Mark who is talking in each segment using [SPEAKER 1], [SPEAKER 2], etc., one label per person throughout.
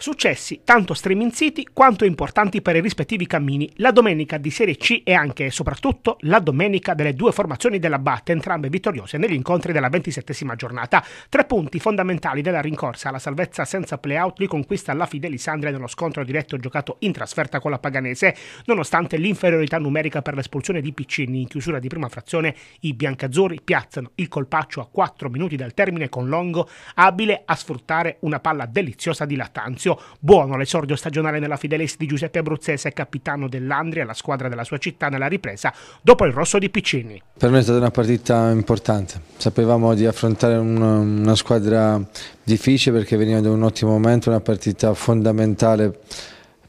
[SPEAKER 1] Successi tanto striminziti quanto importanti per i rispettivi cammini, la domenica di Serie C e anche e soprattutto la domenica delle due formazioni della Batte, entrambe vittoriose negli incontri della ventisettesima giornata. Tre punti fondamentali della rincorsa alla salvezza senza playout li conquista la Fidelisandria nello scontro diretto giocato in trasferta con la Paganese. Nonostante l'inferiorità numerica per l'espulsione di Piccini in chiusura di prima frazione, i biancazzurri piazzano il colpaccio a 4 minuti dal termine con Longo, abile a sfruttare una palla deliziosa di Lattanzio inizio buono l'esordio stagionale nella Fidelis di Giuseppe Abruzzese, capitano dell'Andria, la squadra della sua città nella ripresa dopo il rosso di Piccini.
[SPEAKER 2] Per me è stata una partita importante, sapevamo di affrontare una squadra difficile perché veniva da un ottimo momento, una partita fondamentale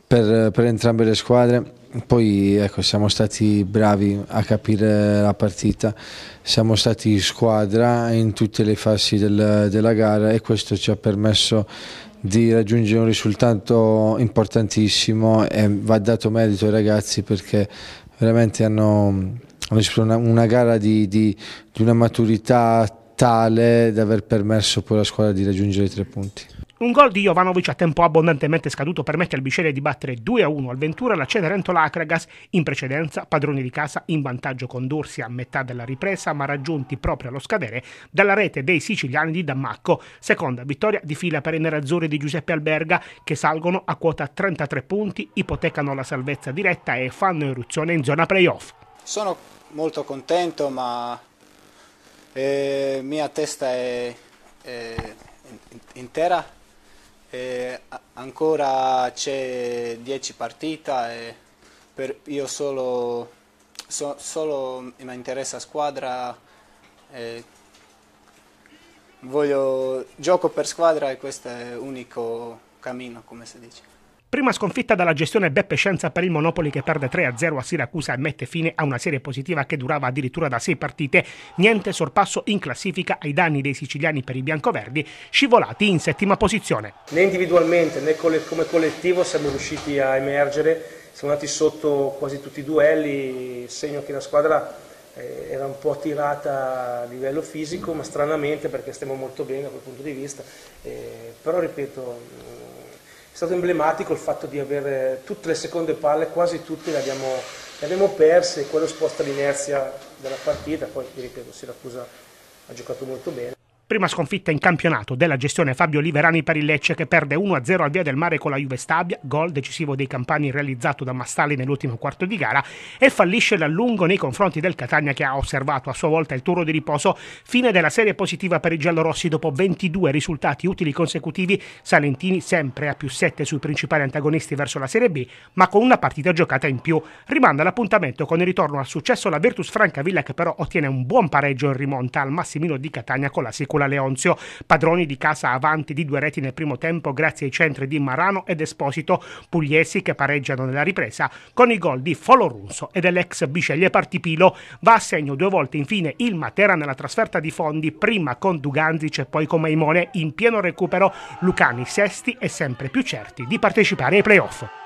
[SPEAKER 2] per, per entrambe le squadre poi ecco, siamo stati bravi a capire la partita, siamo stati squadra in tutte le fasi del, della gara e questo ci ha permesso di raggiungere un risultato importantissimo e va dato merito ai ragazzi perché veramente hanno, hanno una, gara di, di, di una maturità tale da aver permesso poi alla squadra di raggiungere i tre punti.
[SPEAKER 1] Un gol di Jovanovic a tempo abbondantemente scaduto permette al Bicere di battere 2-1 al Ventura la Cenerentola Acragas, in precedenza padroni di casa in vantaggio condursi a metà della ripresa ma raggiunti proprio allo scadere dalla rete dei siciliani di Dammacco. Seconda vittoria di fila per i nerazzurri di Giuseppe Alberga che salgono a quota 33 punti, ipotecano la salvezza diretta e fanno eruzione in zona playoff.
[SPEAKER 3] Sono molto contento ma eh, mia testa è, è intera e ancora c'è 10 partite e io solo, so, solo mi interessa squadra voglio gioco per squadra e questo è l'unico cammino come si dice
[SPEAKER 1] Prima sconfitta dalla gestione Beppe Scienza per il Monopoli che perde 3-0 a Siracusa e mette fine a una serie positiva che durava addirittura da 6 partite. Niente sorpasso in classifica ai danni dei siciliani per i biancoverdi, scivolati in settima posizione.
[SPEAKER 4] Né individualmente né come collettivo siamo riusciti a emergere, siamo andati sotto quasi tutti i duelli, segno che la squadra eh, era un po' tirata a livello fisico, ma stranamente perché stiamo molto bene da quel punto di vista. Eh, però ripeto è stato emblematico il fatto di avere tutte le seconde palle, quasi tutte le abbiamo, le abbiamo perse, quello sposta l'inerzia della partita, poi ti ripeto Siracusa ha giocato molto bene.
[SPEAKER 1] Prima sconfitta in campionato della gestione Fabio Liverani per il Lecce che perde 1-0 al Via del Mare con la Juve Stabia, gol decisivo dei Campani realizzato da Mastali nell'ultimo quarto di gara e fallisce l'allungo nei confronti del Catania che ha osservato a sua volta il turno di riposo. Fine della serie positiva per i giallorossi dopo 22 risultati utili consecutivi, Salentini sempre a più 7 sui principali antagonisti verso la Serie B, ma con una partita giocata in più. Rimanda l'appuntamento con il ritorno al successo la Virtus Francavilla che però ottiene un buon pareggio in rimonta al Massimino di Catania con la sicurezza Nicola Leonzio, padroni di casa avanti di due reti nel primo tempo grazie ai centri di Marano ed Esposito, pugliesi che pareggiano nella ripresa con i gol di Folorunso e dell'ex Biceglie Partipilo. Va a segno due volte infine il Matera nella trasferta di Fondi, prima con Duganzic e poi con Maimone in pieno recupero. Lucani sesti e sempre più certi di partecipare ai playoff.